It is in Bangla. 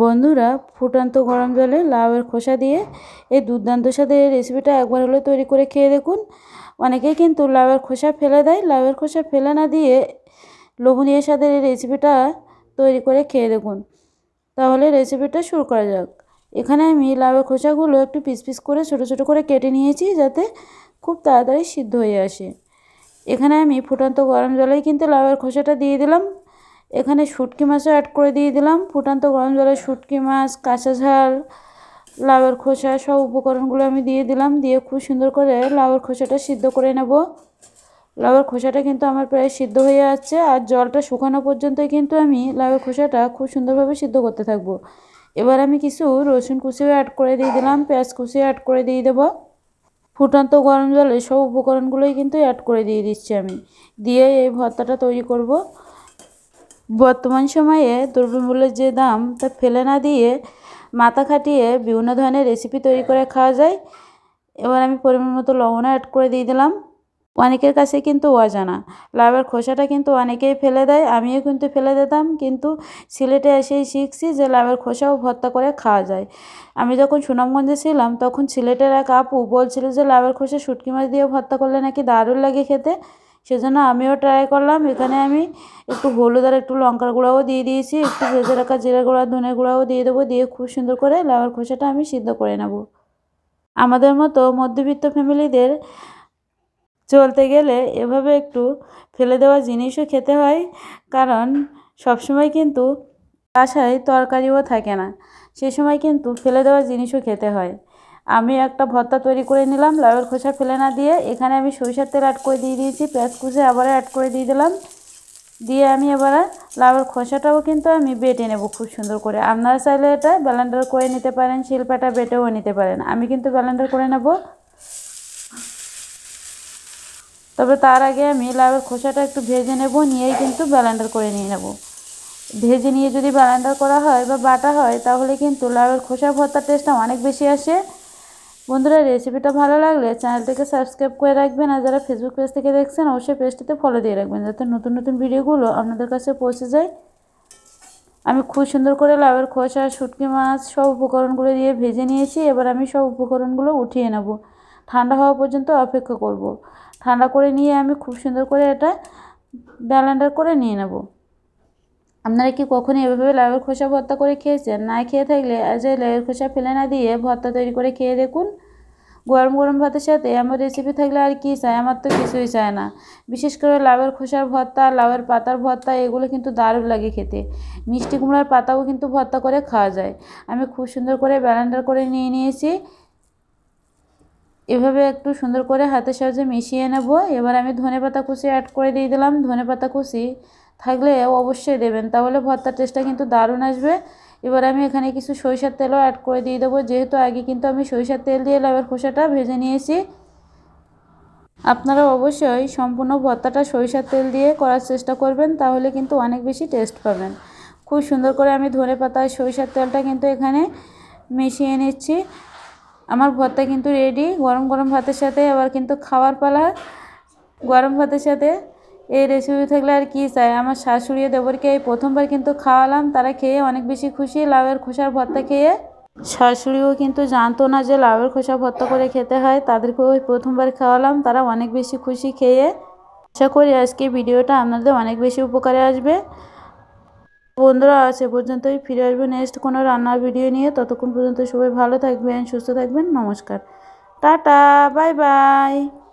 বন্ধুরা ফুটান্ত গরম জলে লাউয়ের খোসা দিয়ে এই দুর্দান্ত স্বাদের এই রেসিপিটা একবার হলে তৈরি করে খেয়ে দেখুন অনেকেই কিন্তু লাউয়ের খোসা ফেলে দেয় লাউয়ের খোসা ফেলে না দিয়ে লবণীয় স্বাদের এই রেসিপিটা তৈরি করে খেয়ে দেখুন তাহলে রেসিপিটা শুরু করা যাক এখানে আমি লাউয়ের খোসাগুলো একটু পিস পিস করে ছোট ছোট করে কেটে নিয়েছি যাতে খুব তাড়াতাড়ি সিদ্ধ হয়ে আসে এখানে আমি ফুটান্ত গরম জলেই কিন্তু লাউয়ের খোসাটা দিয়ে দিলাম এখানে শুটকি মাছও অ্যাড করে দিয়ে দিলাম ফুটান্ত গরম জলে শুটকি মাছ কাঁচা ঝাল লাউয়ের খোসা সব উপকরণগুলো আমি দিয়ে দিলাম দিয়ে খুব সুন্দর করে লাউয়ের খোসাটা সিদ্ধ করে নেব লাউয়ের খোসাটা কিন্তু আমার প্রায় সিদ্ধ হয়ে আছে আর জলটা শুকানো পর্যন্তই কিন্তু আমি লাউর খোসাটা খুব সুন্দরভাবে সিদ্ধ করতে থাকব। এবার আমি কিছু রসুন কুচিও অ্যাড করে দিয়ে দিলাম পেঁয়াজ কুচিও অ্যাড করে দিয়ে দেবো ফুটান্ত গরম জলে সব উপকরণগুলোই কিন্তু অ্যাড করে দিয়ে দিচ্ছি আমি দিয়ে এই ভর্তাটা তৈরি করব বর্তমান সময়ে দ্রব্যমূল্যের যে দাম তা ফেলে না দিয়ে মাথা খাটিয়ে বিভিন্ন ধরনের রেসিপি তৈরি করে খাওয়া যায় এবার আমি পরিমাণ মতো লবণও অ্যাড করে দিয়ে দিলাম অনেকের কাছে কিন্তু অজানা লাভের খোসাটা কিন্তু অনেকেই ফেলে দেয় আমিও কিন্তু ফেলে দিতাম কিন্তু সিলেটে এসেই শিখছি যে লাভের খোসাও ভর্তা করে খাওয়া যায় আমি যখন সুনামগঞ্জে ছিলাম তখন সিলেটের এক আপু বলছিল যে লাভের খোসা শুটকি মাছ দিয়ে ভর্তা করলে নাকি দারুণ লাগে খেতে সেজন্য আমিও ট্রাই করলাম এখানে আমি একটু হলুদ আর একটু লঙ্কার গুঁড়াও দিয়ে দিয়েছি একটু ভেজে রাখা জিরা গুঁড়া ধনে গুঁড়াও দিয়ে দেবো দিয়ে খুব সুন্দর করে লাউয়ের খোসাটা আমি সিদ্ধ করে নেব আমাদের মতো মধ্যবিত্ত ফ্যামিলিদের চলতে গেলে এভাবে একটু ফেলে দেওয়া জিনিসও খেতে হয় কারণ সবসময় কিন্তু বাসায় তরকারিও থাকে না সে সময় কিন্তু ফেলে দেওয়া জিনিসও খেতে হয় আমি একটা ভর্তা তৈরি করে নিলাম লাউয়ের খোসা ফেলে না দিয়ে এখানে আমি সরিষার তেল অ্যাড করে দিয়ে দিয়েছি পেঁয়াজ কুচে আবার অ্যাড করে দিয়ে দিলাম দিয়ে আমি এবারে লাউয়ের খোসাটাও কিন্তু আমি বেটে নেব খুব সুন্দর করে আপনারা চাইলে এটা ব্যালেন্ডার করে নিতে পারেন শিল্পাটা বেটেও নিতে পারেন আমি কিন্তু ব্যালেন্ডার করে নেব তবে তার আগে আমি লাউয়ের খোসাটা একটু ভেজে নেব নিয়েই কিন্তু ব্যালেন্ডার করে নিয়ে নেব ভেজে নিয়ে যদি ব্যালেন্ডার করা হয় বা বাটা হয় তাহলে কিন্তু লাউয়ের খোসা ভর্তার টেস্টটা অনেক বেশি আসে বন্ধুরা রেসিপিটা ভালো লাগলে চ্যানেলটিকে সাবস্ক্রাইব করে রাখবেন আর যারা ফেসবুক পেজ থেকে দেখছেন অবশ্যই পেজটিতে ফলো দিয়ে রাখবেন যাতে নতুন নতুন ভিডিওগুলো আপনাদের কাছে পৌঁছে যায় আমি খুব সুন্দর করে লাভের খোসা শুটকি মাছ সব উপকরণগুলো দিয়ে ভেজে নিয়েছি এবার আমি সব উপকরণগুলো উঠিয়ে নেব ঠান্ডা হওয়া পর্যন্ত অপেক্ষা করব। ঠান্ডা করে নিয়ে আমি খুব সুন্দর করে এটা ব্যালেন্ডার করে নিয়ে নেব আপনারা কি কখনো এভাবে লাউয়ের খোসা ভর্তা করে খেয়েছেন না খেয়ে থাকলে আজ লাউয়ের খোসা ফেলে না দিয়ে ভর্তা তৈরি করে খেয়ে দেখুন গরম গরম ভাতের সাথে আমার রেসিপি থাকলে আর কি চায় আমার তো কিছুই চায় না বিশেষ করে লাউয়ের খোসার ভর্তা লাউয়ের পাতার ভর্তা এগুলো কিন্তু দারুণ লাগে খেতে মিষ্টি কুমড়ার পাতাও কিন্তু ভর্তা করে খাওয়া যায় আমি খুব সুন্দর করে ব্যালেন্ডার করে নিয়ে নিয়েছি এভাবে একটু সুন্দর করে হাতের সাহায্যে মিশিয়ে নেব এবার আমি ধনে পাতা কুচি অ্যাড করে দিয়ে দিলাম ধনে পাতা কুচি থাকলে অবশ্যই দেবেন তাহলে ভর্তার টেস্টটা কিন্তু দারুণ আসবে এবার আমি এখানে কিছু সরিষার তেলও অ্যাড করে দিয়ে দেবো যেহেতু আগে কিন্তু আমি সরিষার তেল দিয়ে লাভের খোসাটা ভেজে নিয়েছি আপনারা অবশ্যই সম্পূর্ণ ভর্তাটা সরিষার তেল দিয়ে করার চেষ্টা করবেন তাহলে কিন্তু অনেক বেশি টেস্ট পাবেন খুব সুন্দর করে আমি ধরে পাতা সরিষার তেলটা কিন্তু এখানে মিশিয়ে নিচ্ছি আমার ভর্তা কিন্তু রেডি গরম গরম ভাতের সাথে আবার কিন্তু খাওয়ার পালা গরম ভাতের সাথে এই রেসিপি থাকলে আর কী চাই আমার শাশুড়ি দেবরকে এই প্রথমবার কিন্তু খাওয়ালাম তারা খেয়ে অনেক বেশি খুশি লাউয়ের খোসার ভর্তা খেয়ে শাশুড়িও কিন্তু জানতো না যে লাউয়ের খোসা ভর্তা করে খেতে হয় তাদেরকেও ওই প্রথমবার খাওয়ালাম তারা অনেক বেশি খুশি খেয়ে আশা করি আজকে ভিডিওটা আপনাদের অনেক বেশি উপকারে আসবে বন্ধুরা আছে পর্যন্তই ফিরে আসবে নেক্সট কোনো রান্নার ভিডিও নিয়ে ততক্ষণ পর্যন্ত সবাই ভালো থাকবেন সুস্থ থাকবেন নমস্কার টাটা বাই বাই